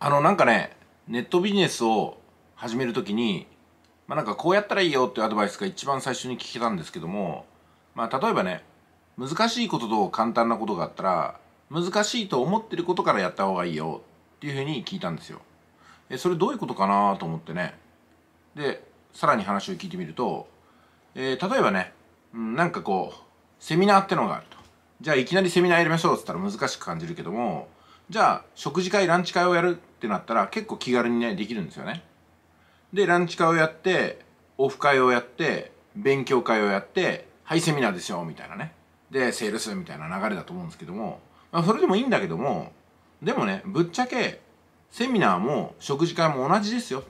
あの、なんかね、ネットビジネスを始めるときに、まあなんかこうやったらいいよっていうアドバイスが一番最初に聞けたんですけども、まあ例えばね、難しいことと簡単なことがあったら、難しいと思ってることからやった方がいいよっていうふうに聞いたんですよ。え、それどういうことかなと思ってね。で、さらに話を聞いてみると、えー、例えばね、うん、なんかこう、セミナーってのがあると。じゃあいきなりセミナーやりましょうっつったら難しく感じるけども、じゃあ食事会、ランチ会をやるってなったら結構気軽にねできるんですよねでランチ会をやってオフ会をやって勉強会をやってはいセミナーですよみたいなねでセールスみたいな流れだと思うんですけども、まあ、それでもいいんだけどもでもねぶっちゃけセミナーも食事会も同じですよと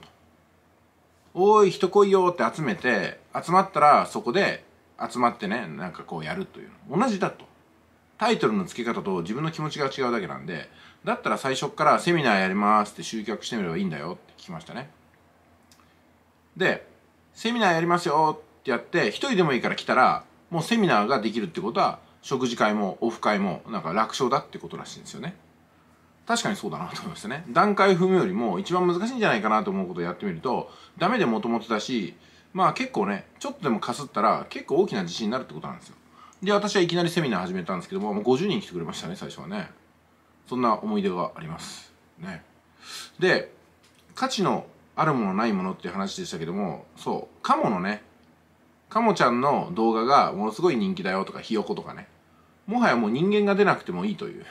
おい人来いよって集めて集まったらそこで集まってねなんかこうやるという同じだとタイトルの付け方と自分の気持ちが違うだけなんでだったら最初からセミナーやりますって集客してみればいいんだよって聞きましたねでセミナーやりますよってやって1人でもいいから来たらもうセミナーができるってことは食事会もオフ会もなんか楽勝だってことらしいんですよね確かにそうだなと思いましたね段階踏むよりも一番難しいんじゃないかなと思うことをやってみるとダメでもともとだしまあ結構ねちょっとでもかすったら結構大きな自信になるってことなんですよで私はいきなりセミナー始めたんですけどももう50人来てくれましたね最初はねそんな思い出がありますねで価値のあるものないものっていう話でしたけどもそうカモのねカモちゃんの動画がものすごい人気だよとかひよことかねもはやもう人間が出なくてもいいという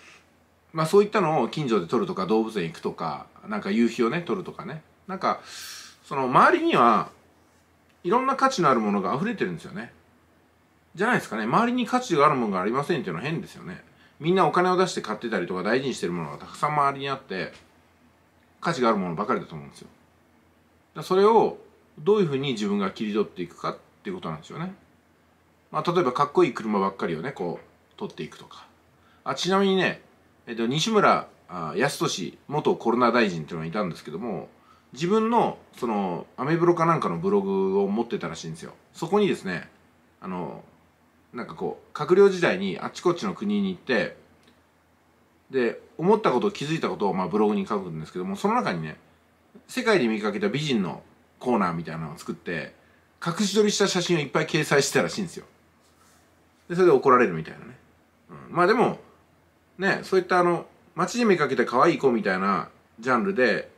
まあそういったのを近所で撮るとか動物園行くとかなんか夕日をね撮るとかねなんかその周りにはいろんな価値のあるものが溢れてるんですよねじゃないですかね。周りに価値があるものがありませんっていうのは変ですよね。みんなお金を出して買ってたりとか大事にしてるものがたくさん周りにあって、価値があるものばかりだと思うんですよ。だそれをどういうふうに自分が切り取っていくかっていうことなんですよね。まあ、例えばかっこいい車ばっかりをね、こう、取っていくとか。あ、ちなみにね、えっと、西村康俊元コロナ大臣っていうのがいたんですけども、自分の、その、アメブロかなんかのブログを持ってたらしいんですよ。そこにですね、あの、なんかこう閣僚時代にあっちこっちの国に行ってで思ったこと気づいたことをまあブログに書くんですけどもその中にね世界で見かけた美人のコーナーみたいなのを作って隠し撮りした写真をいっぱい掲載してたらしいんですよでそれで怒られるみたいなね、うん、まあでもねそういったあの街で見かけた可愛い子みたいなジャンルで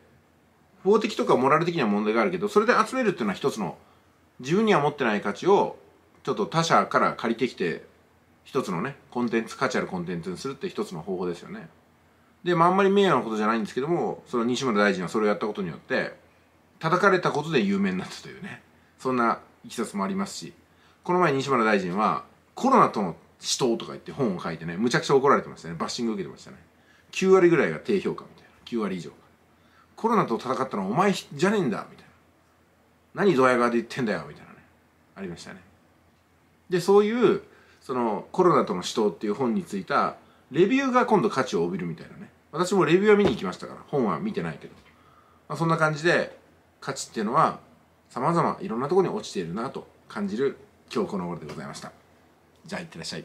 法的とかモラル的には問題があるけどそれで集めるっていうのは一つの自分には持ってない価値をちょっと他社から借りてきて一つのねコンテンツ価値あるコンテンツにするって一つの方法ですよねで、まあ、あんまり名誉なことじゃないんですけどもその西村大臣はそれをやったことによって叩かれたことで有名になったというねそんないきさつもありますしこの前西村大臣はコロナとの死闘とか言って本を書いてねむちゃくちゃ怒られてましたねバッシング受けてましたね9割ぐらいが低評価みたいな9割以上コロナと戦ったのはお前じゃねえんだみたいな何ドヤ顔で言ってんだよみたいなねありましたねでそういうそのコロナとの死闘っていう本についたレビューが今度価値を帯びるみたいなね私もレビューは見に行きましたから本は見てないけど、まあ、そんな感じで価値っていうのは様々いろんなところに落ちているなと感じる今日この頃でございましたじゃあいってらっしゃい